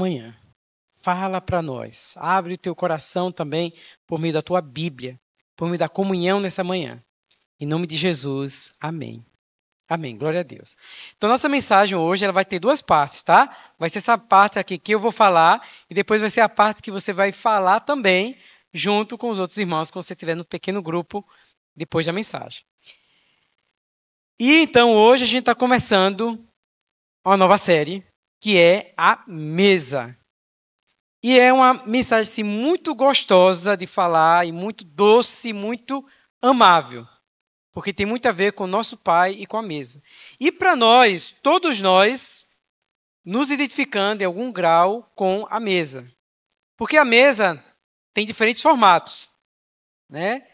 manhã. Fala para nós. Abre o teu coração também por meio da tua Bíblia, por meio da comunhão nessa manhã. Em nome de Jesus, amém. Amém, glória a Deus. Então, nossa mensagem hoje ela vai ter duas partes, tá? Vai ser essa parte aqui que eu vou falar, e depois vai ser a parte que você vai falar também, junto com os outros irmãos, quando você estiver no pequeno grupo, depois da mensagem. E então, hoje a gente está começando uma nova série, que é a mesa. E é uma mensagem assim, muito gostosa de falar e muito doce, muito amável, porque tem muito a ver com o nosso pai e com a mesa. E para nós, todos nós, nos identificando em algum grau com a mesa. Porque a mesa tem diferentes formatos, né?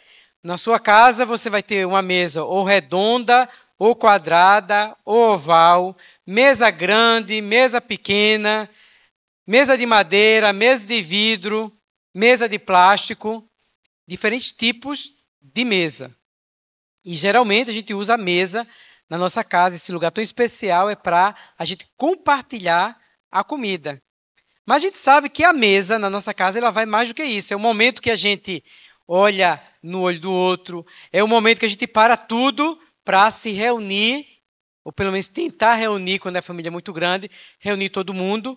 Na sua casa você vai ter uma mesa ou redonda, ou quadrada, ou oval, mesa grande, mesa pequena, mesa de madeira, mesa de vidro, mesa de plástico, diferentes tipos de mesa. E geralmente a gente usa a mesa na nossa casa, esse lugar tão especial é para a gente compartilhar a comida. Mas a gente sabe que a mesa na nossa casa ela vai mais do que isso. É o momento que a gente olha no olho do outro, é o momento que a gente para tudo para se reunir ou pelo menos tentar reunir, quando é família muito grande, reunir todo mundo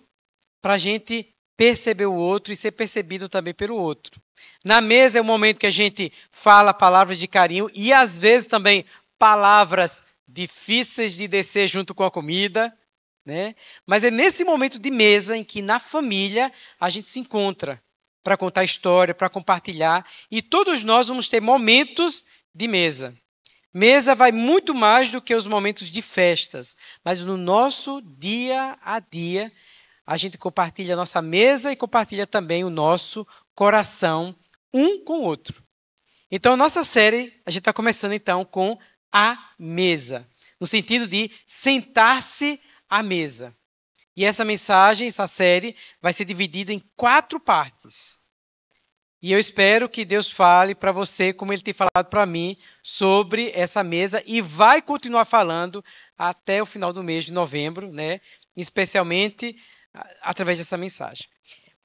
para a gente perceber o outro e ser percebido também pelo outro. Na mesa é o momento que a gente fala palavras de carinho e às vezes também palavras difíceis de descer junto com a comida, né? Mas é nesse momento de mesa em que na família a gente se encontra para contar história, para compartilhar e todos nós vamos ter momentos de mesa. Mesa vai muito mais do que os momentos de festas, mas no nosso dia a dia, a gente compartilha a nossa mesa e compartilha também o nosso coração um com o outro. Então, a nossa série, a gente está começando então com a mesa, no sentido de sentar-se à mesa. E essa mensagem, essa série, vai ser dividida em quatro partes. E eu espero que Deus fale para você, como Ele tem falado para mim, sobre essa mesa e vai continuar falando até o final do mês de novembro, né? Especialmente através dessa mensagem.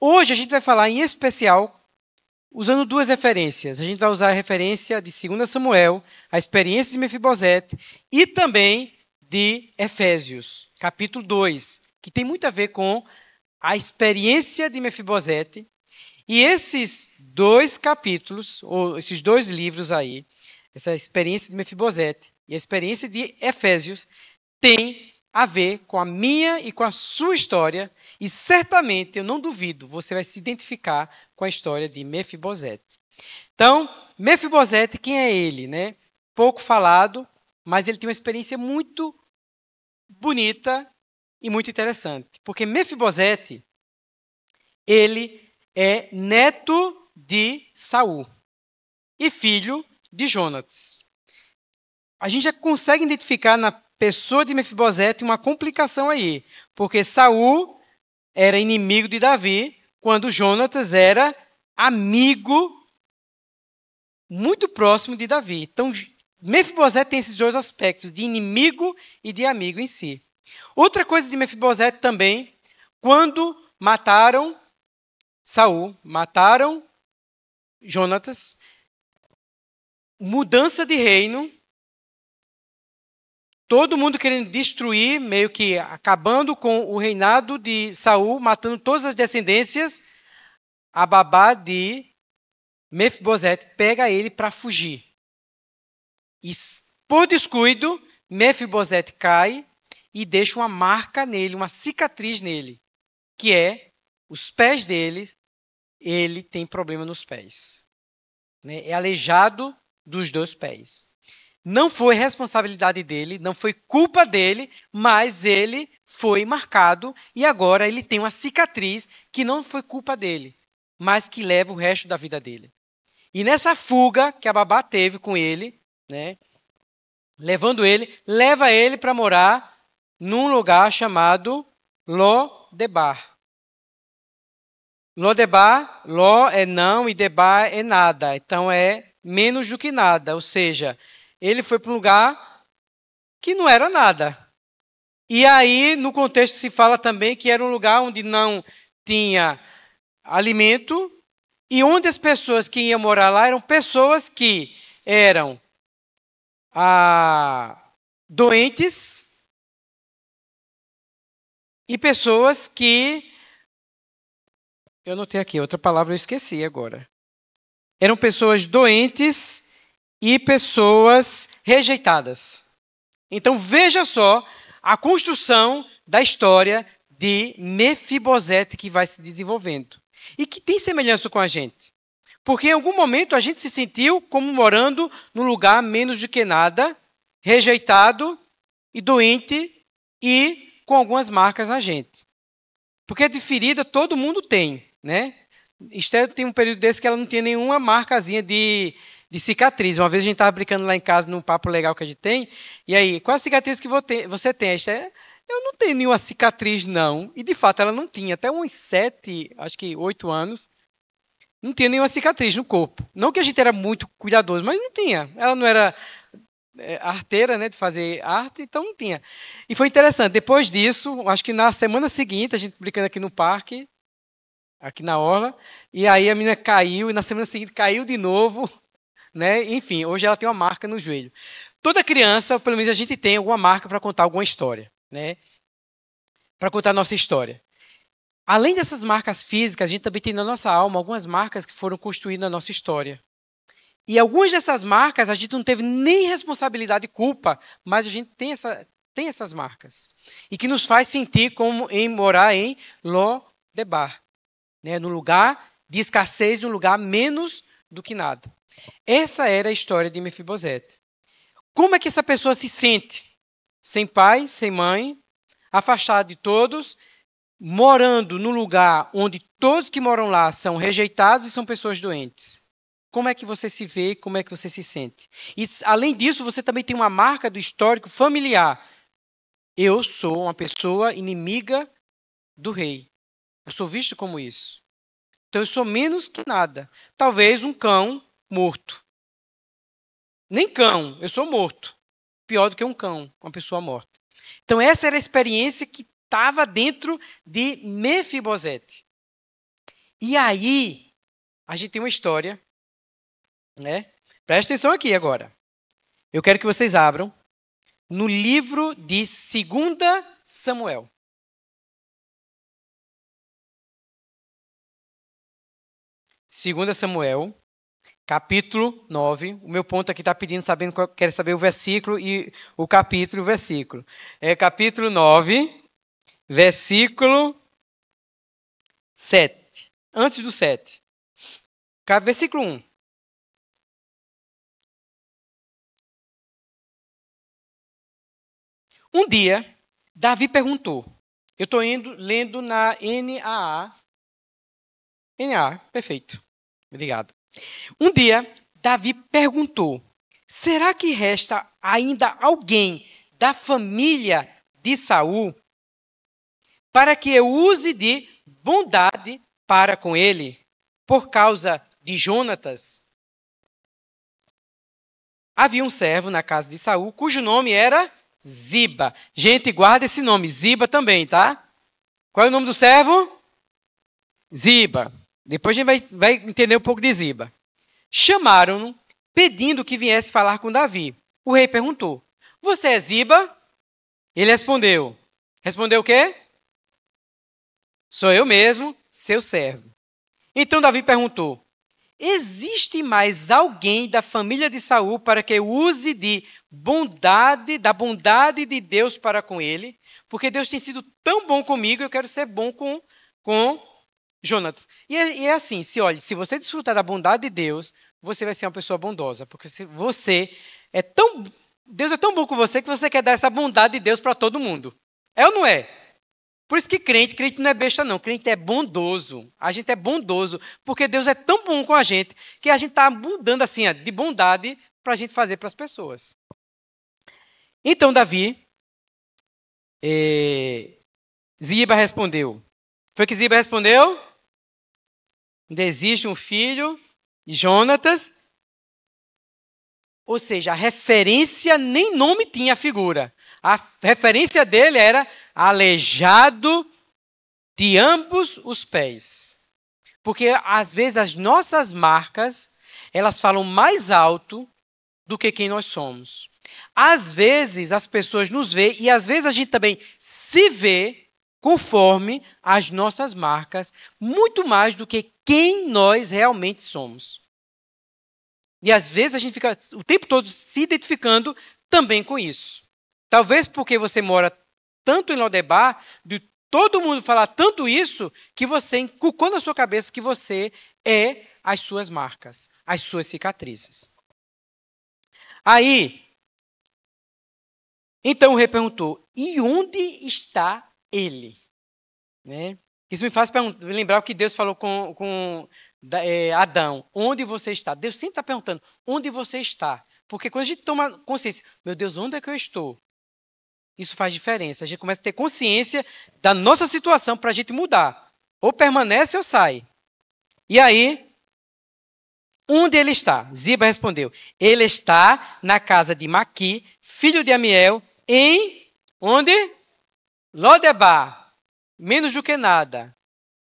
Hoje a gente vai falar em especial usando duas referências. A gente vai usar a referência de 2 Samuel, a experiência de Mefibosete e também de Efésios, capítulo 2, que tem muito a ver com a experiência de Mefibosete e esses dois capítulos, ou esses dois livros aí, essa experiência de Mefibosete e a experiência de Efésios, tem a ver com a minha e com a sua história, e certamente, eu não duvido, você vai se identificar com a história de Mefibosete. Então, Mefibosete, quem é ele? Né? Pouco falado, mas ele tem uma experiência muito bonita e muito interessante. Porque Mefibosete, ele é neto de Saul e filho de Jonatas. A gente já consegue identificar na pessoa de Mefibosete uma complicação aí, porque Saul era inimigo de Davi, quando Jonatas era amigo muito próximo de Davi. Então, Mefibosete tem esses dois aspectos, de inimigo e de amigo em si. Outra coisa de Mefibosete também, quando mataram Saul, mataram Jonatas, mudança de reino, todo mundo querendo destruir, meio que acabando com o reinado de Saul, matando todas as descendências. A babá de Mefibosete pega ele para fugir. E por descuido, Mefibosete cai e deixa uma marca nele, uma cicatriz nele, que é os pés dele, ele tem problema nos pés. Né? É aleijado dos dois pés. Não foi responsabilidade dele, não foi culpa dele, mas ele foi marcado e agora ele tem uma cicatriz que não foi culpa dele, mas que leva o resto da vida dele. E nessa fuga que a babá teve com ele, né, levando ele, leva ele para morar num lugar chamado Lodebar. Lodebá, Ló é não e Debá é nada. Então é menos do que nada. Ou seja, ele foi para um lugar que não era nada. E aí, no contexto, se fala também que era um lugar onde não tinha alimento e onde as pessoas que iam morar lá eram pessoas que eram ah, doentes e pessoas que eu notei aqui, outra palavra eu esqueci agora. Eram pessoas doentes e pessoas rejeitadas. Então veja só a construção da história de Mefibosete que vai se desenvolvendo e que tem semelhança com a gente. Porque em algum momento a gente se sentiu como morando num lugar menos do que nada, rejeitado e doente e com algumas marcas na gente. Porque de ferida todo mundo tem né? Esther tem um período desse que ela não tinha nenhuma marcazinha de, de cicatriz. Uma vez a gente estava brincando lá em casa num papo legal que a gente tem, e aí, qual a cicatriz que você tem? Esther, eu não tenho nenhuma cicatriz, não. E de fato ela não tinha, até uns sete, acho que oito anos, não tinha nenhuma cicatriz no corpo. Não que a gente era muito cuidadoso, mas não tinha. Ela não era é, arteira, né, de fazer arte, então não tinha. E foi interessante. Depois disso, acho que na semana seguinte, a gente brincando aqui no parque, aqui na orla. E aí a menina caiu e na semana seguinte caiu de novo, né? Enfim, hoje ela tem uma marca no joelho. Toda criança, pelo menos a gente tem alguma marca para contar alguma história, né? Para contar a nossa história. Além dessas marcas físicas, a gente também tem na nossa alma algumas marcas que foram construídas na nossa história. E algumas dessas marcas a gente não teve nem responsabilidade e culpa, mas a gente tem, essa, tem essas marcas. E que nos faz sentir como em morar em Lodebar né, num lugar de escassez, um lugar menos do que nada. Essa era a história de Mefibosete. Como é que essa pessoa se sente? Sem pai, sem mãe, afastada de todos, morando num lugar onde todos que moram lá são rejeitados e são pessoas doentes. Como é que você se vê, como é que você se sente? E além disso, você também tem uma marca do histórico familiar. Eu sou uma pessoa inimiga do rei. Eu sou visto como isso. Então eu sou menos que nada. Talvez um cão morto. Nem cão, eu sou morto. Pior do que um cão, uma pessoa morta. Então essa era a experiência que estava dentro de Mefibosete. E aí, a gente tem uma história, né? Presta atenção aqui agora. Eu quero que vocês abram no livro de 2 Samuel. 2 Samuel, capítulo 9. O meu ponto aqui está pedindo, sabendo, quer saber o versículo e o capítulo e o versículo. É capítulo 9, versículo 7. Antes do 7. Versículo 1. Um dia, Davi perguntou. Eu estou lendo na NAA. NAA, perfeito. Obrigado. Um dia, Davi perguntou: Será que resta ainda alguém da família de Saul para que eu use de bondade para com ele por causa de Jonatas? Havia um servo na casa de Saul cujo nome era Ziba. Gente, guarda esse nome, Ziba também, tá? Qual é o nome do servo? Ziba. Depois a gente vai, vai entender um pouco de Ziba. Chamaram-no, pedindo que viesse falar com Davi. O rei perguntou: Você é Ziba? Ele respondeu: Respondeu o quê? Sou eu mesmo, seu servo. Então Davi perguntou: Existe mais alguém da família de Saul para que use de bondade, da bondade de Deus para com ele? Porque Deus tem sido tão bom comigo, eu quero ser bom com, com Jonas, e é, e é, assim, se olha, se você desfrutar da bondade de Deus, você vai ser uma pessoa bondosa, porque se você é tão Deus é tão bom com você que você quer dar essa bondade de Deus para todo mundo. É ou não é? Por isso que crente, crente não é besta não, crente é bondoso. A gente é bondoso porque Deus é tão bom com a gente que a gente está mudando assim de bondade para a gente fazer para as pessoas. Então Davi, eh, Ziba respondeu. Foi que Ziba respondeu? Ainda existe um filho, Jonatas. Ou seja, a referência nem nome tinha a figura. A referência dele era aleijado de ambos os pés. Porque às vezes as nossas marcas, elas falam mais alto do que quem nós somos. Às vezes as pessoas nos veem e às vezes a gente também se vê conforme as nossas marcas, muito mais do que quem nós realmente somos. E às vezes a gente fica o tempo todo se identificando também com isso. Talvez porque você mora tanto em Lodebar, de todo mundo falar tanto isso, que você inculcou na sua cabeça que você é as suas marcas, as suas cicatrizes. Aí, então o rei perguntou: e onde está ele. Né? Isso me faz lembrar o que Deus falou com, com é, Adão: onde você está? Deus sempre está perguntando: onde você está? Porque quando a gente toma consciência, meu Deus, onde é que eu estou? Isso faz diferença. A gente começa a ter consciência da nossa situação para a gente mudar. Ou permanece ou sai. E aí, onde ele está? Ziba respondeu: Ele está na casa de Maqui, filho de Amiel, em onde? Lodeba, menos do que nada,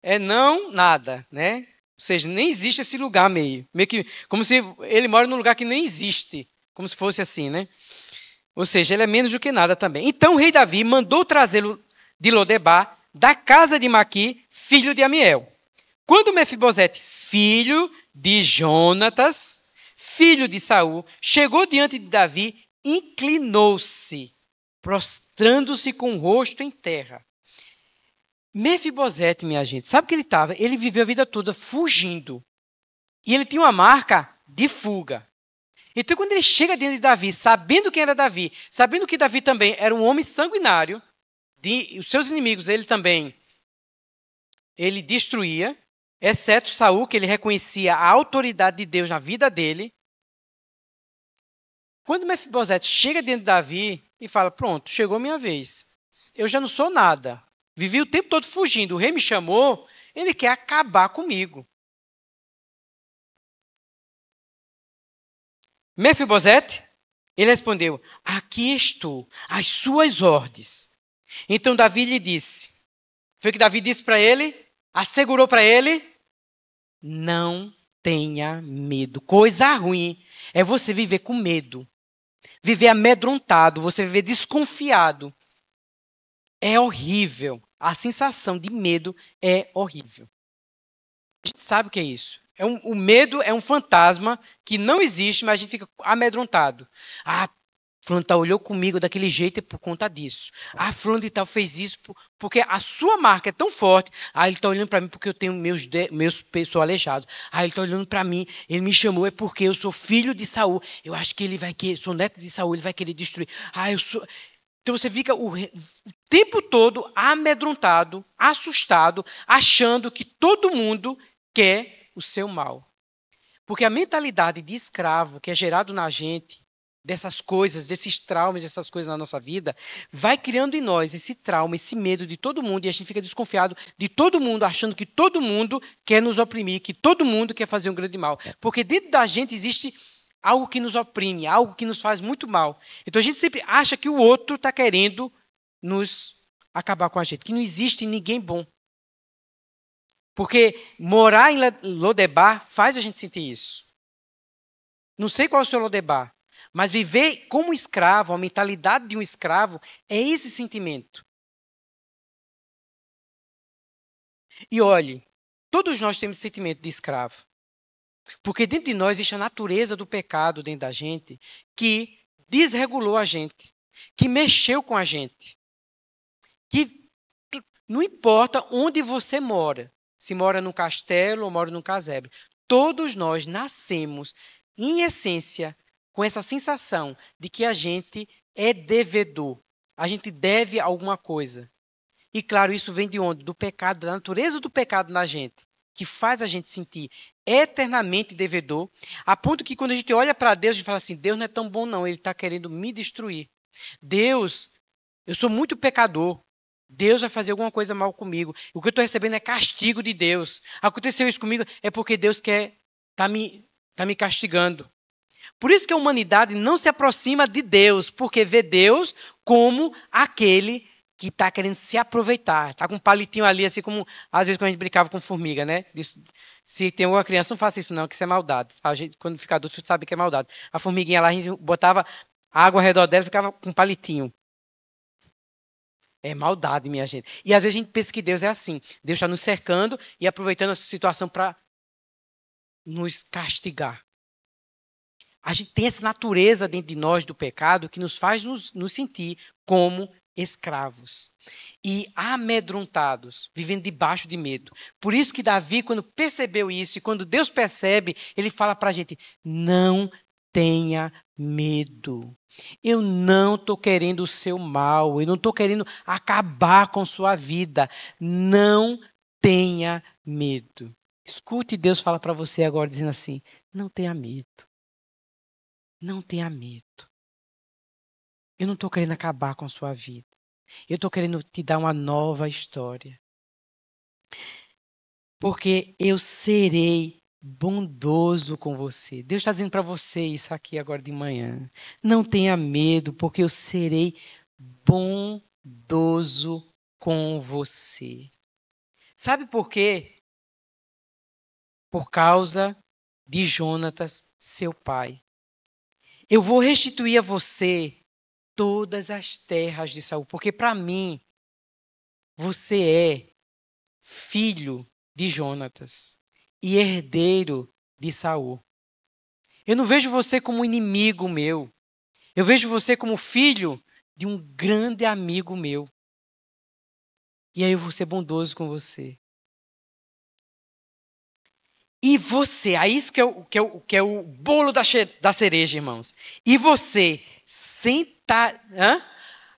é não nada, né? Ou seja, nem existe esse lugar meio. Meio que, como se ele mora num lugar que nem existe. Como se fosse assim, né? Ou seja, ele é menos do que nada também. Então o rei Davi mandou trazê-lo de Lodebar, da casa de Maqui, filho de Amiel. Quando Mefibosete, filho de Jonatas, filho de Saul, chegou diante de Davi, inclinou-se prostrando-se com o rosto em terra. Mefibosete, minha gente, sabe o que ele estava? Ele viveu a vida toda fugindo. E ele tinha uma marca de fuga. Então, quando ele chega dentro de Davi, sabendo quem era Davi, sabendo que Davi também era um homem sanguinário, de, os seus inimigos ele também ele destruía, exceto Saul, que ele reconhecia a autoridade de Deus na vida dele. Quando Mefibosete chega dentro de Davi, e fala: Pronto, chegou minha vez. Eu já não sou nada. Vivi o tempo todo fugindo. O rei me chamou, ele quer acabar comigo. Mefibosete, ele respondeu: Aqui estou, às suas ordens. Então Davi lhe disse: Foi o que Davi disse para ele? Assegurou para ele: Não tenha medo. Coisa ruim é você viver com medo viver amedrontado, você viver desconfiado. É horrível. A sensação de medo é horrível. A gente sabe o que é isso. É um, o medo é um fantasma que não existe, mas a gente fica amedrontado. Ah, Fulano tal tá olhou comigo daquele jeito por conta disso. Ah, Fulano de tal fez isso porque a sua marca é tão forte. Ah, ele está olhando para mim porque eu tenho meus, de, meus pessoas aleijados. Ah, ele está olhando para mim, ele me chamou é porque eu sou filho de Saul. Eu acho que ele vai querer, sou neto de Saul, ele vai querer destruir. Ah, eu sou. Então você fica o, o tempo todo amedrontado, assustado, achando que todo mundo quer o seu mal. Porque a mentalidade de escravo que é gerado na gente dessas coisas, desses traumas, dessas coisas na nossa vida, vai criando em nós esse trauma, esse medo de todo mundo e a gente fica desconfiado de todo mundo, achando que todo mundo quer nos oprimir, que todo mundo quer fazer um grande mal, é. porque dentro da gente existe algo que nos oprime, algo que nos faz muito mal. Então a gente sempre acha que o outro está querendo nos acabar com a gente, que não existe ninguém bom. Porque morar em Lodebar faz a gente sentir isso. Não sei qual é o seu Lodebar, mas viver como escravo, a mentalidade de um escravo, é esse sentimento. E olhe, todos nós temos sentimento de escravo. Porque dentro de nós existe a natureza do pecado dentro da gente que desregulou a gente, que mexeu com a gente. Que não importa onde você mora, se mora num castelo ou mora num casebre, todos nós nascemos, em essência, com essa sensação de que a gente é devedor, a gente deve alguma coisa. E claro, isso vem de onde? Do pecado, da natureza do pecado na gente, que faz a gente sentir eternamente devedor, a ponto que quando a gente olha para Deus e fala assim: Deus não é tão bom, não, ele está querendo me destruir. Deus, eu sou muito pecador. Deus vai fazer alguma coisa mal comigo. O que eu estou recebendo é castigo de Deus. Aconteceu isso comigo é porque Deus quer tá me tá me castigando. Por isso que a humanidade não se aproxima de Deus, porque vê Deus como aquele que está querendo se aproveitar. Está com um palitinho ali, assim como às vezes quando a gente brincava com formiga, né? se tem uma criança, não faça isso não, que isso é maldade. A gente, quando fica adulto, sabe que é maldade. A formiguinha lá, a gente botava água ao redor dela e ficava com um palitinho. É maldade, minha gente. E às vezes a gente pensa que Deus é assim. Deus está nos cercando e aproveitando a situação para nos castigar. A gente tem essa natureza dentro de nós do pecado que nos faz nos, nos sentir como escravos e amedrontados, vivendo debaixo de medo. Por isso que Davi, quando percebeu isso e quando Deus percebe, ele fala para a gente: não tenha medo. Eu não estou querendo o seu mal, eu não estou querendo acabar com sua vida. Não tenha medo. Escute Deus falar para você agora, dizendo assim: não tenha medo. Não tenha medo. Eu não estou querendo acabar com sua vida. Eu estou querendo te dar uma nova história. Porque eu serei bondoso com você. Deus está dizendo para você isso aqui agora de manhã. Não tenha medo, porque eu serei bondoso com você. Sabe por quê? Por causa de Jonatas, seu pai. Eu vou restituir a você todas as terras de Saul, porque para mim você é filho de Jonatas e herdeiro de Saul. Eu não vejo você como inimigo meu. Eu vejo você como filho de um grande amigo meu. E aí eu vou ser bondoso com você. E você, aí é isso que é o, que é o, que é o bolo da, da cereja, irmãos. E você sentar. Hã?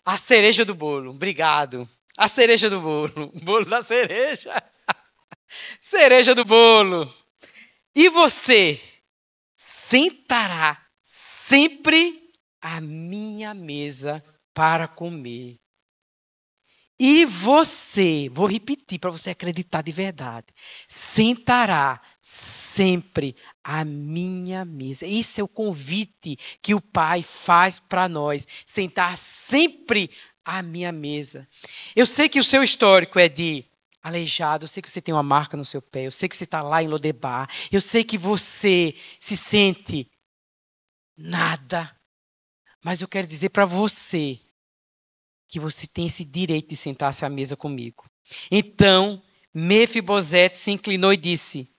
A cereja do bolo, obrigado. A cereja do bolo, o bolo da cereja. cereja do bolo. E você sentará sempre à minha mesa para comer. E você, vou repetir para você acreditar de verdade, sentará sempre à minha mesa. Esse é o convite que o Pai faz para nós, sentar sempre à minha mesa. Eu sei que o seu histórico é de aleijado, eu sei que você tem uma marca no seu pé, eu sei que você está lá em Lodebar, eu sei que você se sente nada, mas eu quero dizer para você que você tem esse direito de sentar-se à mesa comigo. Então, Mefibosete se inclinou e disse: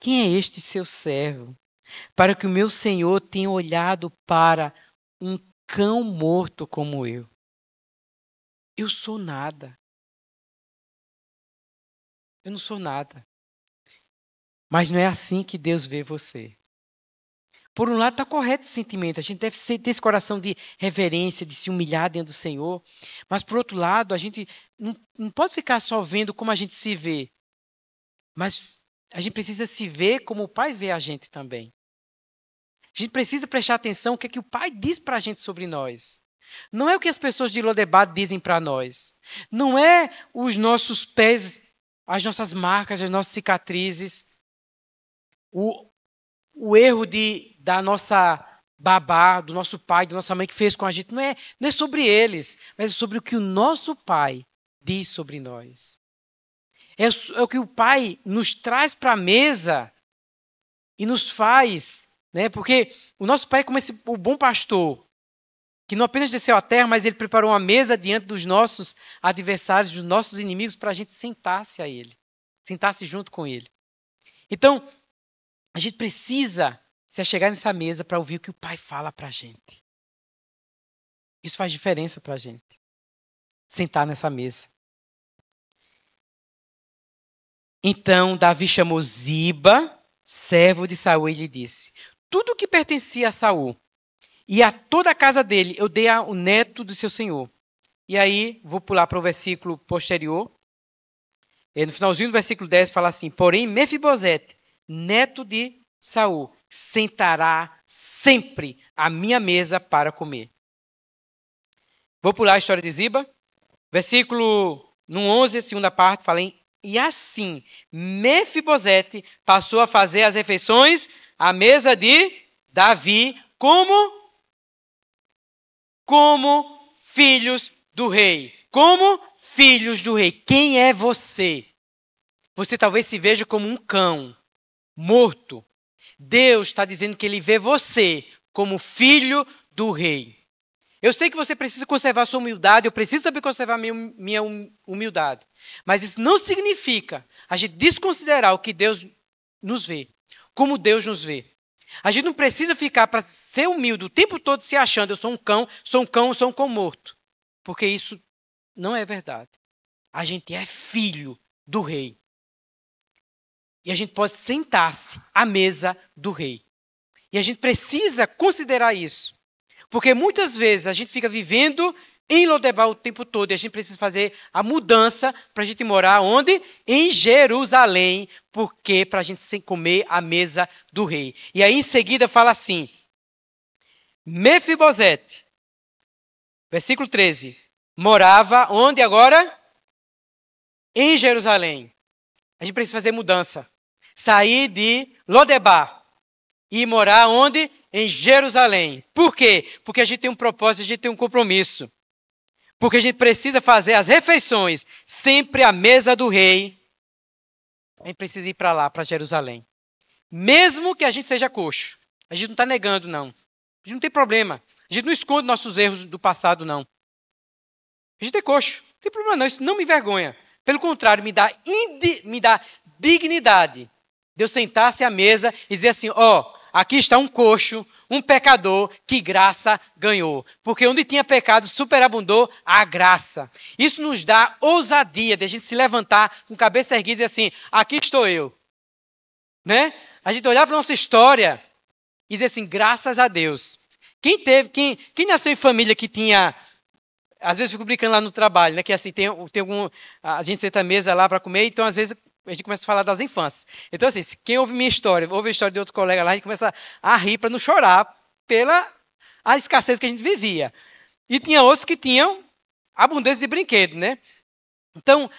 quem é este seu servo? Para que o meu senhor tenha olhado para um cão morto como eu. Eu sou nada. Eu não sou nada. Mas não é assim que Deus vê você. Por um lado, está correto esse sentimento. A gente deve ter esse coração de reverência, de se humilhar diante do Senhor. Mas, por outro lado, a gente não, não pode ficar só vendo como a gente se vê. Mas a gente precisa se ver como o Pai vê a gente também. A gente precisa prestar atenção o que é que o Pai diz para a gente sobre nós. Não é o que as pessoas de Lodebar dizem para nós. Não é os nossos pés, as nossas marcas, as nossas cicatrizes, o, o erro de, da nossa babá, do nosso pai, da nossa mãe que fez com a gente. Não é, não é sobre eles, mas é sobre o que o nosso Pai diz sobre nós. É, é o que o Pai nos traz para a mesa e nos faz. Né? Porque o nosso Pai é como esse, o bom pastor, que não apenas desceu à terra, mas ele preparou uma mesa diante dos nossos adversários, dos nossos inimigos, para a gente sentar-se a ele, sentar-se junto com ele. Então, a gente precisa se chegar nessa mesa para ouvir o que o Pai fala para a gente. Isso faz diferença para a gente. Sentar nessa mesa. Então Davi chamou Ziba, servo de Saul, e lhe disse: Tudo o que pertencia a Saul e a toda a casa dele eu dei ao neto do seu senhor. E aí vou pular para o versículo posterior. E no finalzinho do versículo 10 fala assim: Porém, Mefibosete, neto de Saul, sentará sempre à minha mesa para comer. Vou pular a história de Ziba. Versículo no 11, segunda parte, fala em e assim, Mefibosete passou a fazer as refeições à mesa de Davi como como filhos do rei. Como filhos do rei. Quem é você? Você talvez se veja como um cão morto. Deus está dizendo que ele vê você como filho do rei. Eu sei que você precisa conservar sua humildade, eu preciso também conservar minha hum, humildade. Mas isso não significa a gente desconsiderar o que Deus nos vê, como Deus nos vê. A gente não precisa ficar para ser humilde o tempo todo se achando eu sou um cão, sou um cão, sou um cão morto. Porque isso não é verdade. A gente é filho do rei. E a gente pode sentar-se à mesa do rei. E a gente precisa considerar isso. Porque muitas vezes a gente fica vivendo em Lodebar o tempo todo e a gente precisa fazer a mudança para a gente morar onde? Em Jerusalém, porque para a gente sem comer a mesa do rei. E aí em seguida fala assim: Mefibosete, versículo 13, morava onde agora? Em Jerusalém. A gente precisa fazer mudança. Sair de Lodebar e morar onde? Em Jerusalém. Por quê? Porque a gente tem um propósito, a gente tem um compromisso. Porque a gente precisa fazer as refeições sempre à mesa do rei. A gente precisa ir para lá, para Jerusalém. Mesmo que a gente seja coxo. A gente não está negando, não. A gente não tem problema. A gente não esconde nossos erros do passado, não. A gente é coxo. Não tem problema, não. Isso não me envergonha. Pelo contrário, me dá, me dá dignidade de eu sentar-se à mesa e dizer assim: ó, oh, Aqui está um coxo, um pecador que graça ganhou. Porque onde tinha pecado, superabundou a graça. Isso nos dá ousadia de a gente se levantar com cabeça erguida e dizer assim: aqui estou eu. Né? A gente olhar para a nossa história e dizer assim: graças a Deus. Quem teve, quem, quem nasceu em família que tinha. Às vezes eu fico brincando lá no trabalho, né? Que é assim, tem, tem algum. A gente senta a mesa lá para comer, então às vezes a gente começa a falar das infâncias. Então, assim, quem ouve minha história, ouve a história de outro colega lá, a gente começa a rir para não chorar pela a escassez que a gente vivia. E tinha outros que tinham abundância de brinquedo, né? Então,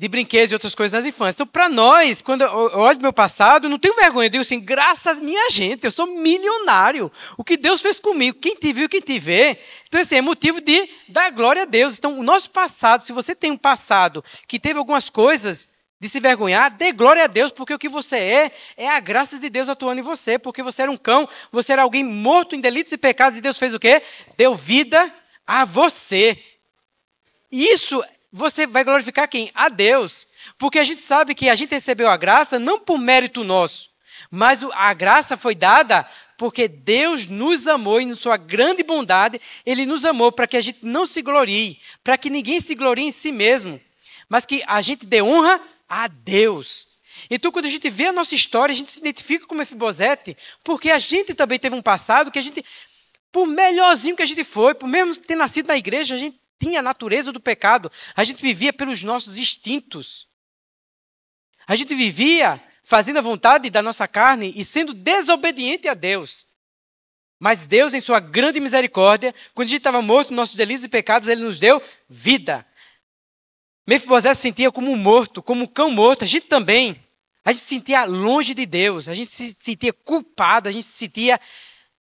de brinquedos e outras coisas nas infâncias. Então, para nós, quando eu olho meu passado, eu não tenho vergonha. Eu digo assim, graças à minha gente, eu sou milionário. O que Deus fez comigo, quem te viu, quem te vê. Então, assim, é motivo de dar glória a Deus. Então, o nosso passado, se você tem um passado que teve algumas coisas de se vergonhar, dê glória a Deus, porque o que você é é a graça de Deus atuando em você, porque você era um cão, você era alguém morto em delitos e pecados, e Deus fez o quê? Deu vida a você. Isso você vai glorificar quem? A Deus. Porque a gente sabe que a gente recebeu a graça não por mérito nosso, mas a graça foi dada porque Deus nos amou e, em sua grande bondade, Ele nos amou para que a gente não se glorie, para que ninguém se glorie em si mesmo, mas que a gente dê honra a Deus. Então, quando a gente vê a nossa história, a gente se identifica com Mefibosete, porque a gente também teve um passado que a gente, por melhorzinho que a gente foi, por mesmo ter nascido na igreja, a gente tinha a natureza do pecado, a gente vivia pelos nossos instintos. A gente vivia fazendo a vontade da nossa carne e sendo desobediente a Deus. Mas Deus, em sua grande misericórdia, quando a gente estava morto nos nossos delitos e pecados, ele nos deu vida. Mefibosé se sentia como morto, como um cão morto. A gente também. A gente se sentia longe de Deus. A gente se sentia culpado. A gente se sentia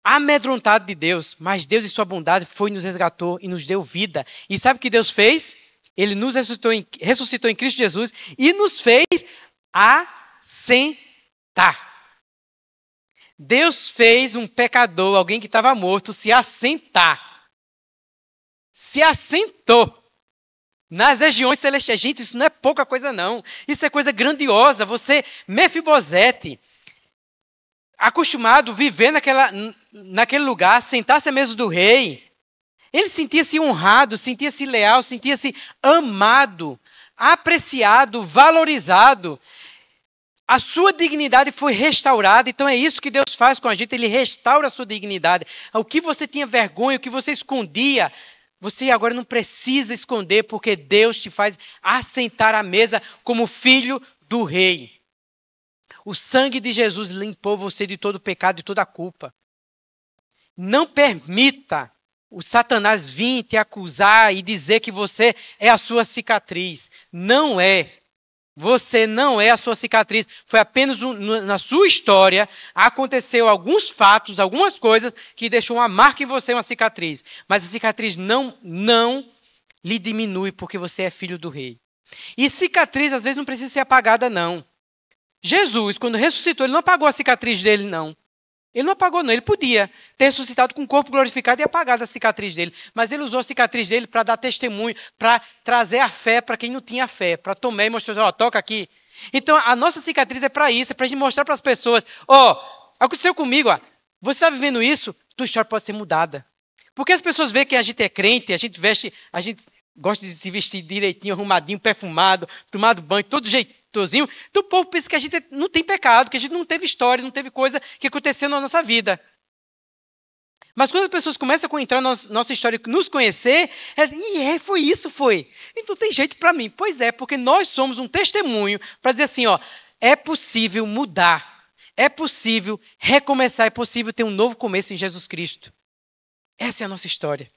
amedrontado de Deus. Mas Deus, em sua bondade, foi e nos resgatou e nos deu vida. E sabe o que Deus fez? Ele nos ressuscitou em, ressuscitou em Cristo Jesus e nos fez assentar. Deus fez um pecador, alguém que estava morto, se assentar. Se assentou nas regiões celestiais. Gente, isso não é pouca coisa, não. Isso é coisa grandiosa. Você, Mefibosete, acostumado a viver naquela, naquele lugar, sentar-se à mesa do rei, ele sentia-se honrado, sentia-se leal, sentia-se amado, apreciado, valorizado. A sua dignidade foi restaurada, então é isso que Deus faz com a gente, ele restaura a sua dignidade. O que você tinha vergonha, o que você escondia, você agora não precisa esconder, porque Deus te faz assentar à mesa como filho do rei. O sangue de Jesus limpou você de todo pecado e toda culpa. Não permita o Satanás vir te acusar e dizer que você é a sua cicatriz. Não é. Você não é a sua cicatriz. Foi apenas um, na sua história aconteceu alguns fatos, algumas coisas que deixou uma marca em você, uma cicatriz. Mas a cicatriz não não lhe diminui porque você é filho do rei. E cicatriz às vezes não precisa ser apagada não. Jesus, quando ressuscitou, ele não apagou a cicatriz dele não. Ele não apagou, não. Ele podia ter ressuscitado com o corpo glorificado e apagado a cicatriz dele. Mas ele usou a cicatriz dele para dar testemunho, para trazer a fé para quem não tinha fé, para tomar e mostrar, ó, oh, toca aqui. Então, a nossa cicatriz é para isso, é para a gente mostrar para as pessoas, ó, oh, aconteceu comigo, ó, você está vivendo isso, tua história pode ser mudada. Porque as pessoas veem que a gente é crente, a gente veste, a gente gosta de se vestir direitinho, arrumadinho, perfumado, tomado banho, todo jeito, então o povo pensa que a gente não tem pecado, que a gente não teve história, não teve coisa que aconteceu na nossa vida. Mas quando as pessoas começam a entrar na nossa história, nos conhecer, é, e é, foi isso, foi. Então tem jeito para mim. Pois é, porque nós somos um testemunho para dizer assim, ó, é possível mudar, é possível recomeçar, é possível ter um novo começo em Jesus Cristo. Essa é a nossa história.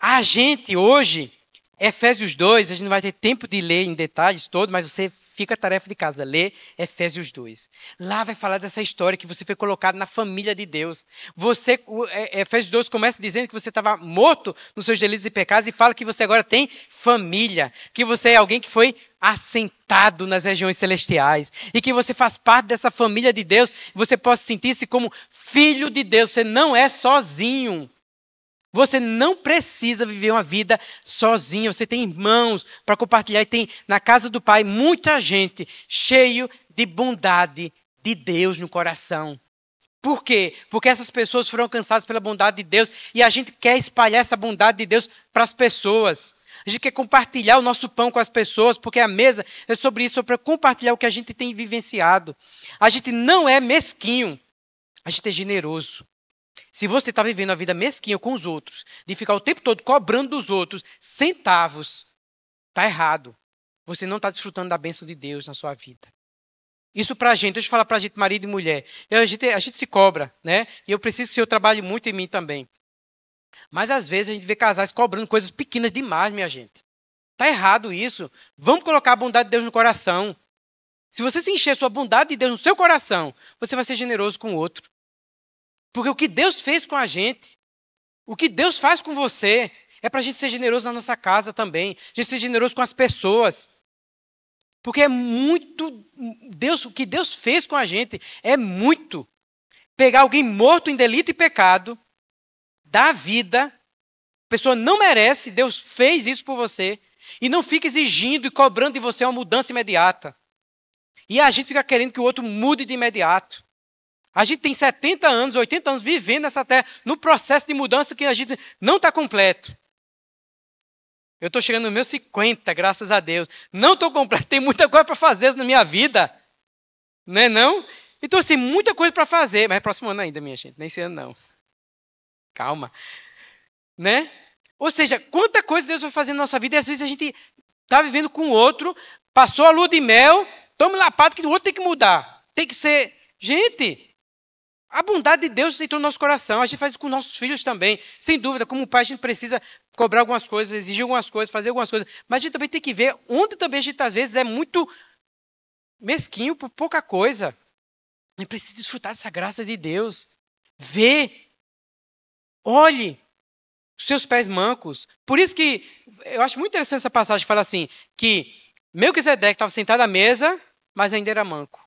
A gente hoje Efésios 2, a gente não vai ter tempo de ler em detalhes todo, mas você fica a tarefa de casa, ler Efésios 2. Lá vai falar dessa história que você foi colocado na família de Deus. Você, é, é, Efésios 2 começa dizendo que você estava morto nos seus delitos e pecados e fala que você agora tem família, que você é alguém que foi assentado nas regiões celestiais e que você faz parte dessa família de Deus, você pode sentir-se como filho de Deus, você não é sozinho. Você não precisa viver uma vida sozinho. Você tem irmãos para compartilhar. E tem na casa do Pai muita gente cheio de bondade de Deus no coração. Por quê? Porque essas pessoas foram alcançadas pela bondade de Deus e a gente quer espalhar essa bondade de Deus para as pessoas. A gente quer compartilhar o nosso pão com as pessoas, porque a mesa é sobre isso, é para compartilhar o que a gente tem vivenciado. A gente não é mesquinho, a gente é generoso. Se você está vivendo a vida mesquinha com os outros, de ficar o tempo todo cobrando dos outros centavos, está errado. Você não está desfrutando da bênção de Deus na sua vida. Isso para a gente, deixa eu falar para a gente, marido e mulher. Eu, a, gente, a gente se cobra, né? E eu preciso que o Senhor trabalhe muito em mim também. Mas às vezes a gente vê casais cobrando coisas pequenas demais, minha gente. Tá errado isso. Vamos colocar a bondade de Deus no coração. Se você se encher a sua bondade de Deus no seu coração, você vai ser generoso com o outro. Porque o que Deus fez com a gente, o que Deus faz com você, é para a gente ser generoso na nossa casa também, a gente ser generoso com as pessoas. Porque é muito. Deus, o que Deus fez com a gente é muito. Pegar alguém morto em delito e pecado, dar vida, a pessoa não merece, Deus fez isso por você, e não fica exigindo e cobrando de você uma mudança imediata. E a gente fica querendo que o outro mude de imediato. A gente tem 70 anos, 80 anos vivendo nessa terra, no processo de mudança que a gente não está completo. Eu estou chegando nos meus 50, graças a Deus. Não estou completo, tem muita coisa para fazer na minha vida. Não é não? Então, assim, muita coisa para fazer. Mas é próximo ano ainda, minha gente. Nem esse ano, não. Calma. Né? Ou seja, quanta coisa Deus vai fazer na nossa vida e às vezes a gente está vivendo com o outro, passou a lua de mel, toma lapado que o outro tem que mudar. Tem que ser... Gente, a bondade de Deus entrou no nosso coração. A gente faz com nossos filhos também. Sem dúvida, como pai, a gente precisa cobrar algumas coisas, exigir algumas coisas, fazer algumas coisas. Mas a gente também tem que ver onde também a gente, às vezes, é muito mesquinho por pouca coisa. A gente precisa desfrutar dessa graça de Deus. Vê. Olhe. Seus pés mancos. Por isso que eu acho muito interessante essa passagem que fala assim: que Melquisedeque estava sentado à mesa, mas ainda era manco.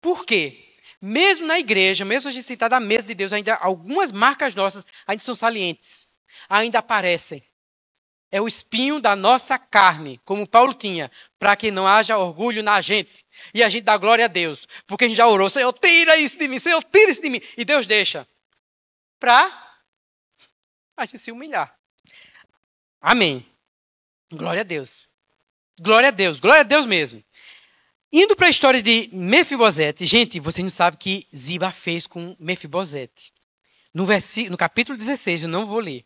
Por quê? Mesmo na igreja, mesmo a gente sentado à mesa de Deus, ainda algumas marcas nossas ainda são salientes, ainda aparecem. É o espinho da nossa carne, como Paulo tinha, para que não haja orgulho na gente. E a gente dá glória a Deus, porque a gente já orou: Senhor, tira isso de mim, Senhor, tira isso de mim. E Deus deixa, para a gente se humilhar. Amém. Glória a Deus. Glória a Deus, glória a Deus mesmo. Indo para a história de Mefibosete, gente, vocês não sabem o que Ziba fez com Mefibosete. No, no capítulo 16, eu não vou ler.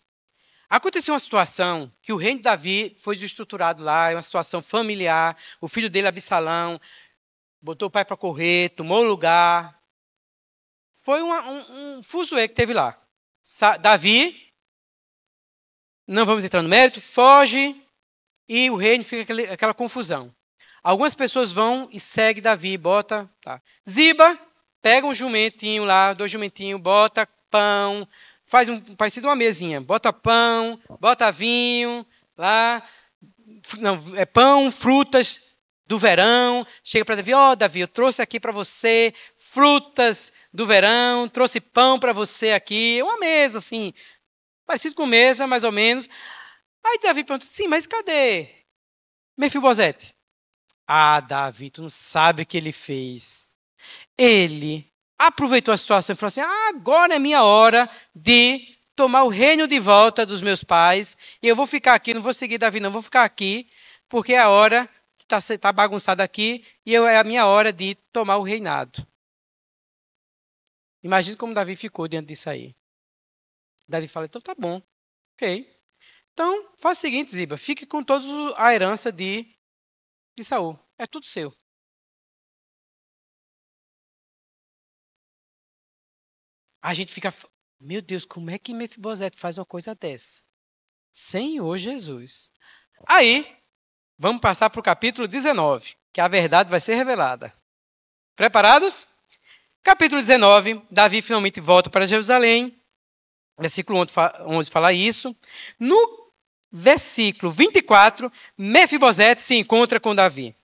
Aconteceu uma situação que o reino de Davi foi desestruturado lá, é uma situação familiar. O filho dele, Absalão, botou o pai para correr, tomou o lugar. Foi uma, um, um fuzuê que teve lá. Sa Davi, não vamos entrar no mérito, foge e o reino fica aquele, aquela confusão. Algumas pessoas vão e segue Davi, bota. Tá. Ziba pega um jumentinho lá, dois jumentinhos, bota pão, faz um parecido uma mesinha, bota pão, bota vinho lá, não, é pão, frutas do verão. Chega para Davi, ó oh, Davi, eu trouxe aqui para você frutas do verão, trouxe pão para você aqui, uma mesa assim, parecido com mesa mais ou menos. Aí Davi pergunta, sim, mas cadê Mefibosete? Ah, Davi, tu não sabe o que ele fez. Ele aproveitou a situação e falou assim: ah, agora é minha hora de tomar o reino de volta dos meus pais e eu vou ficar aqui, não vou seguir Davi, não, vou ficar aqui, porque é a hora que está tá, tá bagunçada aqui e eu, é a minha hora de tomar o reinado. Imagina como Davi ficou diante disso aí. Davi fala: então tá bom, ok. Então, faz o seguinte, Ziba, fique com toda a herança de Saul, é tudo seu. A gente fica, meu Deus, como é que Mefibosete faz uma coisa dessa? Senhor Jesus. Aí, vamos passar para o capítulo 19, que a verdade vai ser revelada. Preparados? Capítulo 19, Davi finalmente volta para Jerusalém. Versículo 11 fala isso. No versículo 24, Mefibosete se encontra com Davi.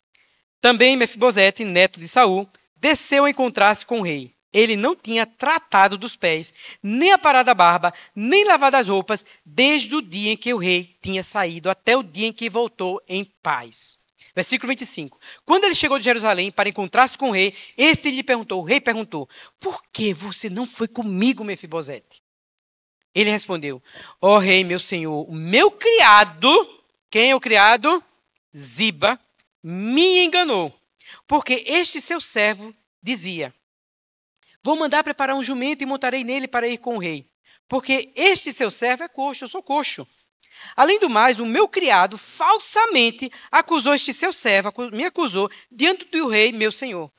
Também Mefibosete, neto de Saul, desceu a encontrar-se com o rei. Ele não tinha tratado dos pés, nem aparado a barba, nem lavado as roupas, desde o dia em que o rei tinha saído até o dia em que voltou em paz. Versículo 25. Quando ele chegou de Jerusalém para encontrar-se com o rei, este lhe perguntou, o rei perguntou, por que você não foi comigo, Mefibosete? Ele respondeu: Ó oh, rei, meu senhor, o meu criado, quem é o criado? Ziba, me enganou, porque este seu servo dizia: Vou mandar preparar um jumento e montarei nele para ir com o rei, porque este seu servo é coxo, eu sou coxo. Além do mais, o meu criado falsamente acusou este seu servo, me acusou diante do rei, meu senhor.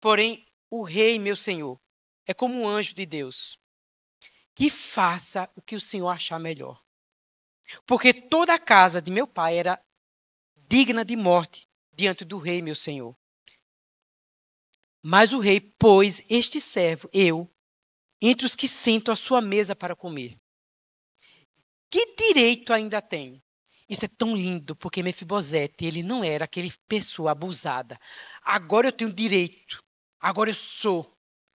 Porém, o rei, meu senhor, é como um anjo de Deus que faça o que o Senhor achar melhor. Porque toda a casa de meu pai era digna de morte diante do rei, meu senhor. Mas o rei pôs este servo, eu, entre os que sinto à sua mesa para comer. Que direito ainda tenho? Isso é tão lindo, porque Mefibosete, ele não era aquele pessoa abusada. Agora eu tenho direito. Agora eu sou.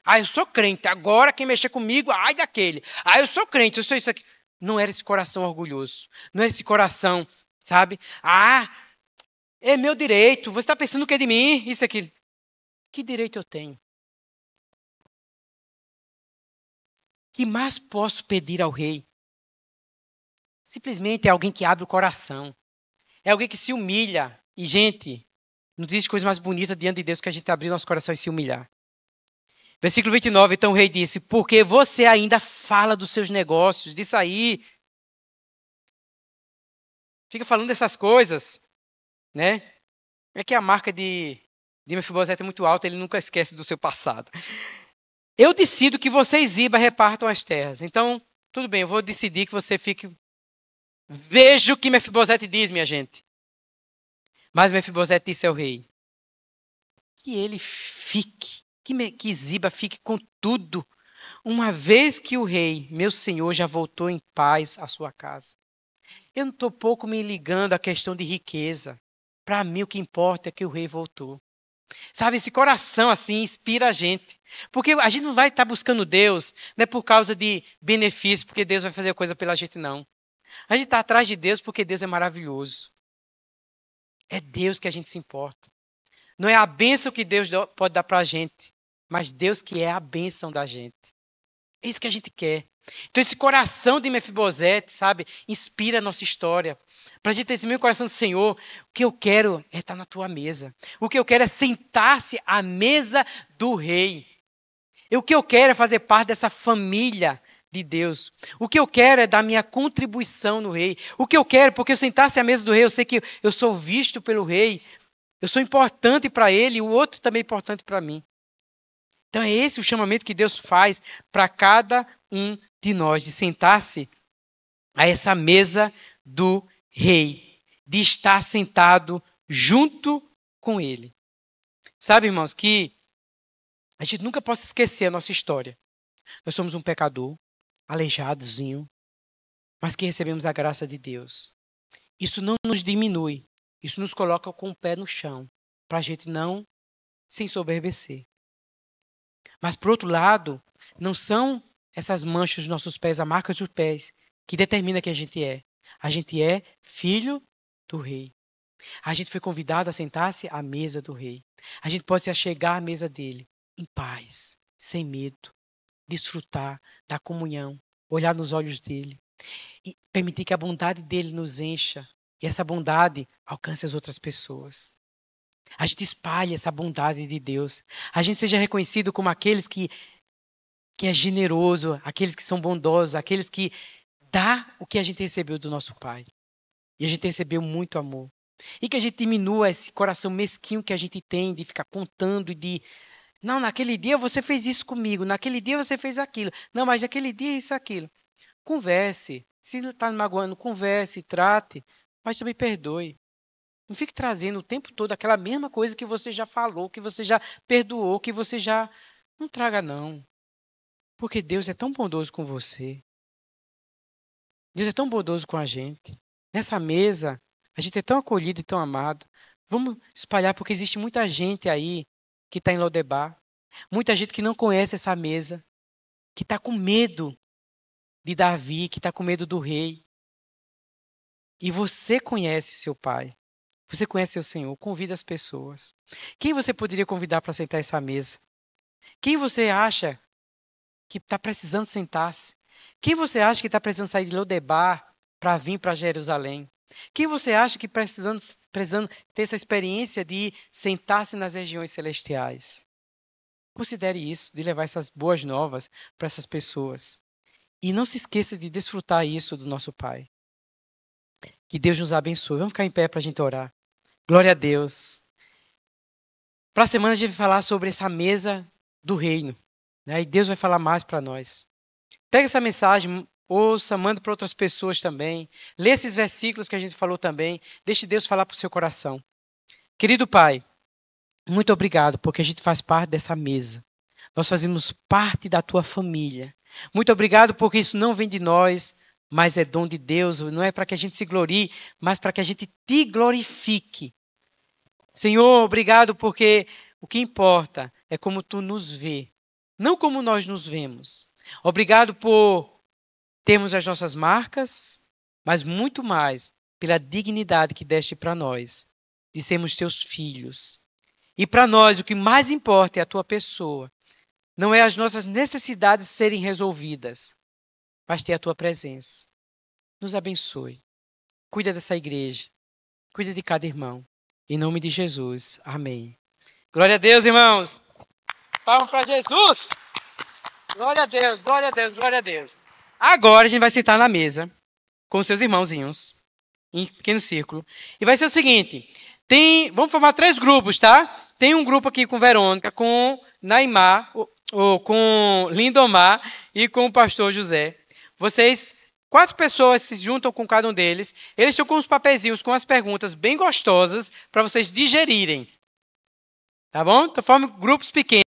Ah, eu sou crente, agora quem mexer comigo, ai daquele. Ah, eu sou crente, eu sou isso aqui. Não era esse coração orgulhoso. Não era é esse coração, sabe? Ah, é meu direito, você está pensando o que é de mim? Isso aqui. Que direito eu tenho? que mais posso pedir ao rei? Simplesmente é alguém que abre o coração. É alguém que se humilha. E, gente, não diz coisa mais bonita diante de Deus que a gente abrir nosso coração e se humilhar. Versículo 29, então o rei disse: Porque você ainda fala dos seus negócios, disso aí. Fica falando dessas coisas, né? É que a marca de, de Mefibosete é muito alta, ele nunca esquece do seu passado. Eu decido que vocês, Iba, repartam as terras. Então, tudo bem, eu vou decidir que você fique. Veja o que Mefibosete diz, minha gente. Mas Mefibosete disse ao rei: Que ele fique que, que Ziba fique com tudo, uma vez que o rei, meu senhor, já voltou em paz à sua casa. Eu não estou pouco me ligando à questão de riqueza. Para mim, o que importa é que o rei voltou. Sabe, esse coração assim inspira a gente. Porque a gente não vai estar tá buscando Deus é por causa de benefício, porque Deus vai fazer coisa pela gente, não. A gente está atrás de Deus porque Deus é maravilhoso. É Deus que a gente se importa. Não é a bênção que Deus pode dar para a gente, mas Deus que é a bênção da gente. É isso que a gente quer. Então esse coração de Mefibosete, sabe, inspira a nossa história. Para a gente ter esse mesmo coração do Senhor, o que eu quero é estar tá na tua mesa. O que eu quero é sentar-se à mesa do rei. E o que eu quero é fazer parte dessa família de Deus. O que eu quero é dar minha contribuição no rei. O que eu quero, porque eu sentar-se à mesa do rei, eu sei que eu sou visto pelo rei, eu sou importante para ele, e o outro também é importante para mim. Então é esse o chamamento que Deus faz para cada um de nós, de sentar-se a essa mesa do rei, de estar sentado junto com ele. Sabe, irmãos, que a gente nunca pode esquecer a nossa história. Nós somos um pecador, aleijadozinho, mas que recebemos a graça de Deus. Isso não nos diminui, isso nos coloca com o pé no chão, para a gente não se ensoberbecer. Mas, por outro lado, não são essas manchas dos nossos pés, a marca dos pés, que determina que a gente é. A gente é filho do rei. A gente foi convidado a sentar-se à mesa do rei. A gente pode se achegar à mesa dele em paz, sem medo, desfrutar da comunhão, olhar nos olhos dele e permitir que a bondade dele nos encha e essa bondade alcance as outras pessoas. A gente espalhe essa bondade de Deus. A gente seja reconhecido como aqueles que, que é generoso, aqueles que são bondosos, aqueles que dá o que a gente recebeu do nosso Pai. E a gente recebeu muito amor. E que a gente diminua esse coração mesquinho que a gente tem de ficar contando e de. Não, naquele dia você fez isso comigo, naquele dia você fez aquilo. Não, mas naquele dia isso, aquilo. Converse. Se está magoando, converse, trate, mas também perdoe. Não fique trazendo o tempo todo aquela mesma coisa que você já falou, que você já perdoou, que você já. Não traga, não. Porque Deus é tão bondoso com você. Deus é tão bondoso com a gente. Nessa mesa, a gente é tão acolhido e tão amado. Vamos espalhar, porque existe muita gente aí que está em Lodebar. Muita gente que não conhece essa mesa, que está com medo de Davi, que está com medo do rei. E você conhece seu pai. Você conhece o Senhor, convida as pessoas. Quem você poderia convidar para sentar essa mesa? Quem você acha que está precisando sentar-se? Quem você acha que está precisando sair de Lodebar para vir para Jerusalém? Quem você acha que precisando, precisando ter essa experiência de sentar-se nas regiões celestiais? Considere isso, de levar essas boas novas para essas pessoas. E não se esqueça de desfrutar isso do nosso Pai. Que Deus nos abençoe. Vamos ficar em pé para a gente orar. Glória a Deus. Para a semana a gente vai falar sobre essa mesa do reino. Né? E Deus vai falar mais para nós. Pega essa mensagem, ouça, manda para outras pessoas também. Lê esses versículos que a gente falou também. Deixe Deus falar para o seu coração. Querido Pai, muito obrigado porque a gente faz parte dessa mesa. Nós fazemos parte da tua família. Muito obrigado porque isso não vem de nós, mas é dom de Deus. Não é para que a gente se glorie, mas para que a gente te glorifique Senhor, obrigado porque o que importa é como tu nos vê, não como nós nos vemos. Obrigado por termos as nossas marcas, mas muito mais pela dignidade que deste para nós, de sermos teus filhos. E para nós, o que mais importa é a tua pessoa. Não é as nossas necessidades serem resolvidas, mas ter a tua presença. Nos abençoe. Cuida dessa igreja. Cuida de cada irmão. Em nome de Jesus. Amém. Glória a Deus, irmãos. Palmas para Jesus. Glória a Deus, glória a Deus, glória a Deus. Agora a gente vai sentar na mesa com seus irmãozinhos, em pequeno círculo. E vai ser o seguinte: tem, vamos formar três grupos, tá? Tem um grupo aqui com Verônica, com Naimar, ou, ou com Lindomar e com o pastor José. Vocês Quatro pessoas se juntam com cada um deles. Eles estão com uns papezinhos com as perguntas bem gostosas para vocês digerirem. Tá bom? Então forma grupos pequenos.